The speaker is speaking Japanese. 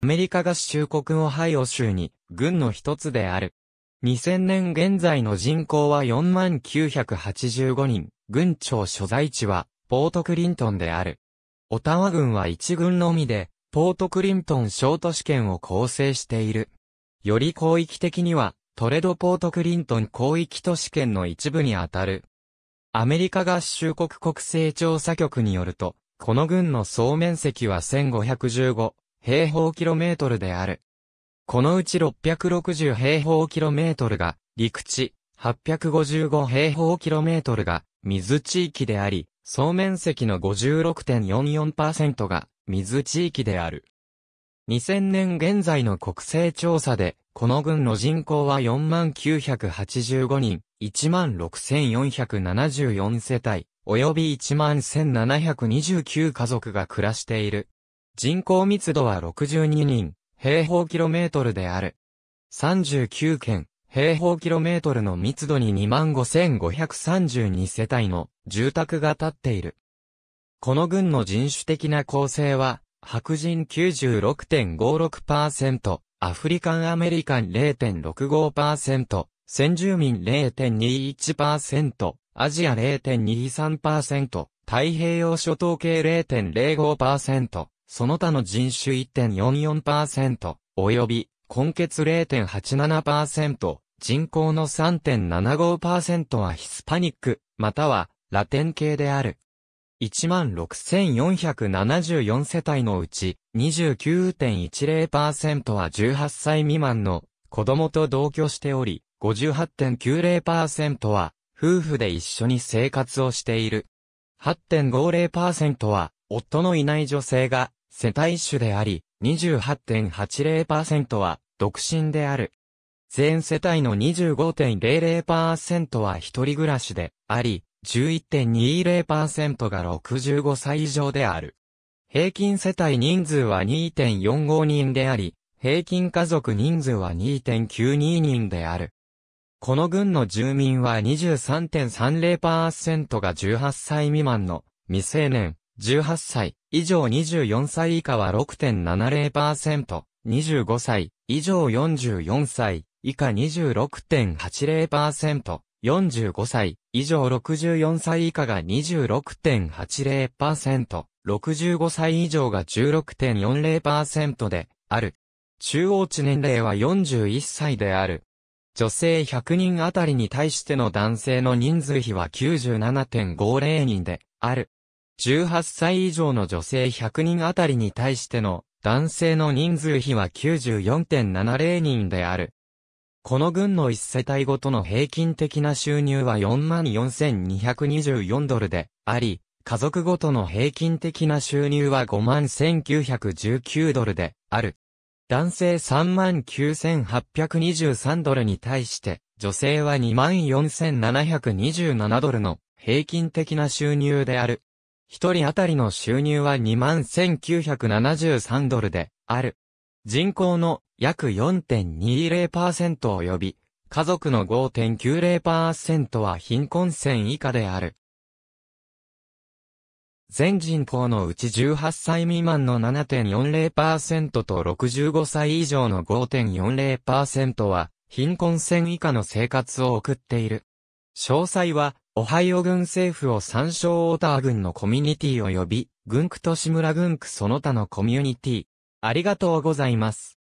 アメリカ合衆国オハイオ州に、軍の一つである。2000年現在の人口は4985人、軍庁所在地は、ポートクリントンである。オタワ軍は一軍のみで、ポートクリントン小都市圏を構成している。より広域的には、トレドポートクリントン広域都市圏の一部にあたる。アメリカ合衆国国勢調査局によると、この軍の総面積は1515平方キロメートルである。このうち660平方キロメートルが陸地、855平方キロメートルが水地域であり、総面積の56.44%が水地域である。2000年現在の国勢調査で、この群の人口は4985人、16474世帯、及び11729家族が暮らしている。人口密度は62人、平方キロメートルである。39県、平方キロメートルの密度に25,532世帯の住宅が建っている。この軍の人種的な構成は、白人96.56%、アフリカンアメリカン0.65%、先住民0.21%、アジア0.23%、太平洋諸島系0.05%、その他の人種1.44%、及び、根血0.87%、人口の3.75%はヒスパニック、または、ラテン系である。16,474世帯のうち、29.10%は18歳未満の子供と同居しており、58.90%は夫婦で一緒に生活をしている。8.50%は夫のいない女性が世帯主であり、28.80%は独身である。全世帯の25.00%は一人暮らしであり、11.20%が65歳以上である。平均世帯人数は2.45人であり、平均家族人数は2.92人である。この群の住民は23.30%が18歳未満の未成年、18歳以上24歳以下は6.70%、25歳以上44歳以下26.80%、45歳以上64歳以下が26.80%、65歳以上が16.40%である。中央値年齢は41歳である。女性100人あたりに対しての男性の人数比は97.50人である。18歳以上の女性100人あたりに対しての男性の人数比は94.70人である。この軍の1世帯ごとの平均的な収入は44,224ドルであり、家族ごとの平均的な収入は51,919ドルである。男性39,823ドルに対して、女性は24,727ドルの平均的な収入である。一人当たりの収入は21,973ドルである。人口の約4.20%及び、家族の5.90%は貧困線以下である。全人口のうち18歳未満の7.40%と65歳以上の5.40%は貧困線以下の生活を送っている。詳細はオハイオ軍政府を参照オター郡のコミュニティ及び、軍区と志村軍区その他のコミュニティ。ありがとうございます。